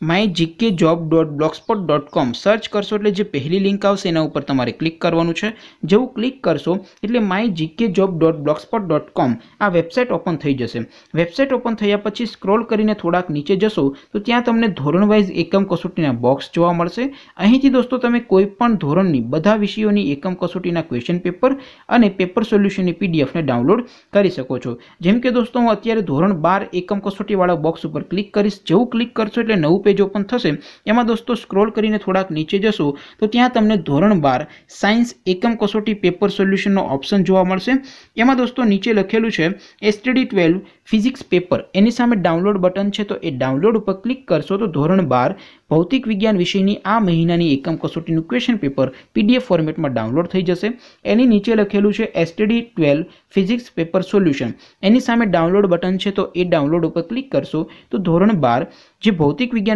my GK job dot Blogspot dot com search કરશો એટલે જે પહેલી લિંક આવશે એના ઉપર તમારે ક્લિક કરવાનું છે જેવું ક્લિક કરશો એટલે my GK job dot Blogspot dot com આ વેબસાઇટ ઓપન થઈ જશે વેબસાઇટ ઓપન થયા પછી સ્ક્રોલ કરીને થોડાક નીચે જશો તો ત્યાં તમને ધોરણ ધોરણવાઇઝ એકમ કસોટીના બોક્સ જોવા મળશે અહીંથી દોસ્તો તમે કોઈ પણ ધોરણની બધા વિષયોની એકમ કસોટીના ક્વેશ્ચન પેપર અને પેપર સોલ્યુશનની પીડીએફને ડાઉનલોડ કરી શકો છો જેમ કે દોસ્તો હું અત્યારે ધોરણ બાર એકમ કસોટીવાળા બોક્સ ઉપર ક્લિક કરીશ જેવું ક્લિક કરશો એટલે નવું પેજ પેજ ઓપન થશે એમાં દોસ્તો સ્ક્રોલ કરીને થોડાક નીચે જશો તો ત્યાં તમને ધોરણ બાર સાયન્સ એકમ કસોટી પેપર સોલ્યુશનનો ઓપ્શન જોવા મળશે એમાં દોસ્તો નીચે લખેલું છે એસટીડી ટ્વેલ્વ ફિઝિક્સ પેપર એની સામે ડાઉનલોડ બટન છે તો એ ડાઉનલોડ ઉપર ક્લિક કરશો તો ધોરણ બાર ભૌતિક વિજ્ઞાન વિષયની આ મહિનાની એકમ કસોટીનું ક્વેશ્ચન પેપર પીડીએફ ફોર્મેટમાં ડાઉનલોડ થઈ જશે એની નીચે લખેલું છે STD twelve physics paper solution એની સામે ડાઉનલોડ બટન છે તો એ ડાઉનલોડ ઉપર ક્લિક કરશો તો ધોરણ બાર જે ભૌતિક વિજ્ઞાન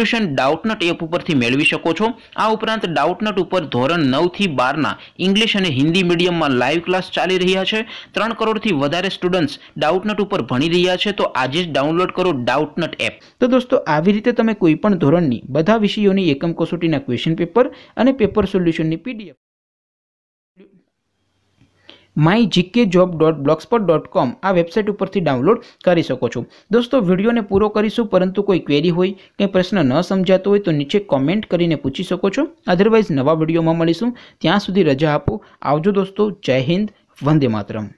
સોલ્યુશન ડાઉટનટ એપ ઉપરથી મેળવી શકો છો આ ઉપરાંત ડાઉટનટ ઉપર ધોરણ નવથી બારના ઇંગ્લિશ અને હિન્દી મીડિયમમાં લાઈવ ક્લાસ ચાલી રહ્યા છે ત્રણ કરોડથી વધારે સ્ટુડન્ટ્સ ડાઉટનટ ઉપર ભણી રહ્યા છે તો આજે જ ડાઉનલોડ કરો ડાઉટનટ એપ તો દોસ્તો આવી રીતે તમે કોઈ પણ ધોરણની બધા વિષયોની એકમ કસોટીના ક્વેશ્ચન પેપર અને પેપર સોલ્યુશનની PDF my GK job dot Blogspot dot com આ વેબસાઇટ ઉપરથી ડાઉનલોડ કરી શકો છો દોસ્તો વિડીયોને પૂરો કરીશું પરંતુ કોઈ ક્વેરી હોય કંઈ પ્રશ્ન ન સમજાતો હોય તો નીચે કોમેન્ટ કરીને પૂછી શકો છો અધરવાઇઝ નવા વિડીયોમાં મળીશું ત્યાં સુધી રજા આપો આવજો દોસ્તો જય હિન્દ વંદે માતરમ